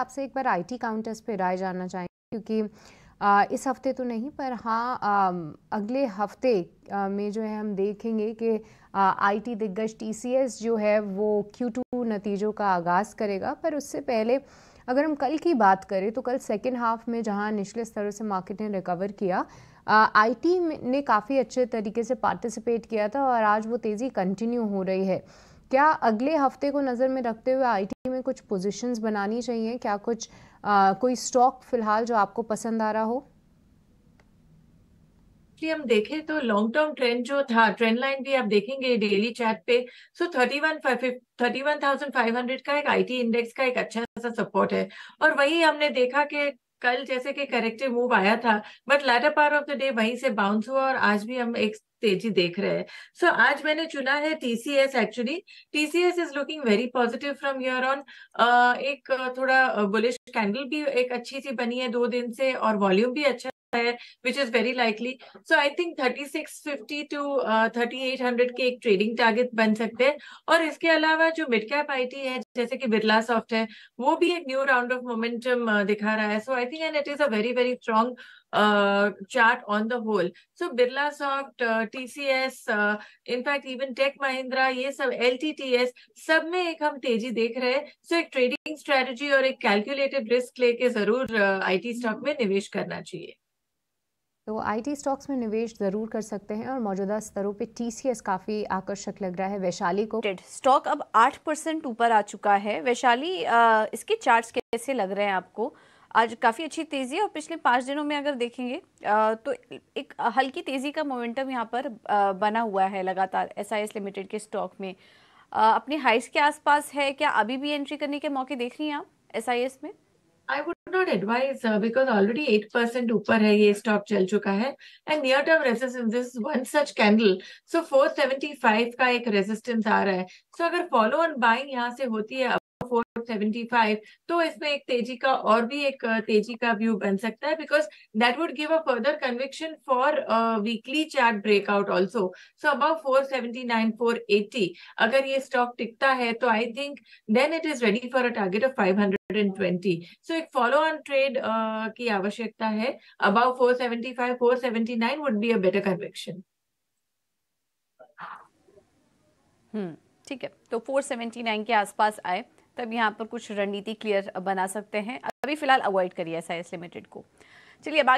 आपसे एक बार IT counters पे राय जानना चाहेंगे क्योंकि आ, इस हफ्ते तो नहीं पर हाँ आ, अगले हफ्ते आ, में जो है हम देखेंगे कि आईटी दिग्गज टीसीएस जो है वो क्यू टू नतीजों का आगाज़ करेगा पर उससे पहले अगर हम कल की बात करें तो कल सेकेंड हाफ में जहाँ निचले स्तरों से मार्केट ने रिकवर किया आईटी ने काफ़ी अच्छे तरीके से पार्टिसिपेट किया था और आज वो तेज़ी कंटिन्यू हो रही है क्या अगले हफ्ते को नज़र में रखते हुए आईटी में कुछ पोजीशंस बनानी चाहिए क्या कुछ आ, कोई स्टॉक फिलहाल जो आपको पसंद आ रहा हो एक्चुअली हम देखें तो लॉन्ग टर्म ट्रेंड जो था ट्रेंड लाइन भी आप देखेंगे डेली चैट पे so thirty one thirty one thousand five hundred का एक आईटी इंडेक्स का एक अच्छा सा सपोर्ट है और वही हमने देखा कि कल जैसे कि करेक्टिव मूव आया था but later part of the day वहीं से बाउंस हुआ और आज भी हम एक तेजी देख रहे हैं सो so, आज मैंने चुना है TCS actually TCS is looking very positive from here on एक थोड़ा बुलिश कैंडल भी एक अच्छी सी बनी है दो दिन से और वॉल्यूम भी अच्छा है likely so I think thirty six fifty two thirty eight hundred के एक ट्रेडिंग टारगेट बन सकते हैं और इसके अलावा जो मिड कैप टी है जैसे कि बिरला सॉफ्ट है वो भी एक न्यू राउंड ऑफ मोमेंटम दिखा रहा है so I think and it is a very very strong chart on the whole so Birlasoft T C S in fact even Tech Mahindra ये सब एल टी टी एस सब में एक हम तेजी देख रहे हैं सो so, एक ट्रेडिंग स्ट्रेटजी और एक कैलकुलेटेड रिस्क लेके जरूर आई uh, स्टॉक में निवेश करना चाहिए तो आईटी स्टॉक्स में निवेश जरूर कर सकते हैं और मौजूदा स्तरों पे टीसीएस काफी आकर्षक लग रहा है वैशाली को स्टॉक अब आठ परसेंट ऊपर आ चुका है वैशाली इसके चार्ट्स कैसे लग रहे हैं आपको आज काफ़ी अच्छी तेज़ी है और पिछले पाँच दिनों में अगर देखेंगे तो एक हल्की तेज़ी का मोमेंटम यहाँ पर बना हुआ है लगातार एस लिमिटेड के स्टॉक में अपने हाइट्स के आसपास है क्या अभी भी एंट्री करने के मौके देख रही हैं आप एस में I would not advise because already eight percent ऊपर है ये स्टॉक चल चुका है and near term resistance is one such candle so four seventy five का एक रेजिस्टेंस आ रहा है सो so अगर फॉलो ऑन बाइंग यहाँ से होती है 475 तो इसमें एक तेजी का और भी एक तेजी का व्यू बन सकता है because that would give a further conviction for weekly chart breakout also so अब फोर सेवेंटी अगर ये स्टॉक टिकता है तो I think then it is ready for a target of five so एक फॉलो ऑन ट्रेड की आवश्यकता है about four seventy five four seventy nine would be a better conviction ठीक है तो 479 के आसपास आए तब यहाँ पर कुछ रणनीति क्लियर बना सकते हैं अभी फिलहाल अवॉइड करिए एस लिमिटेड को चलिए अब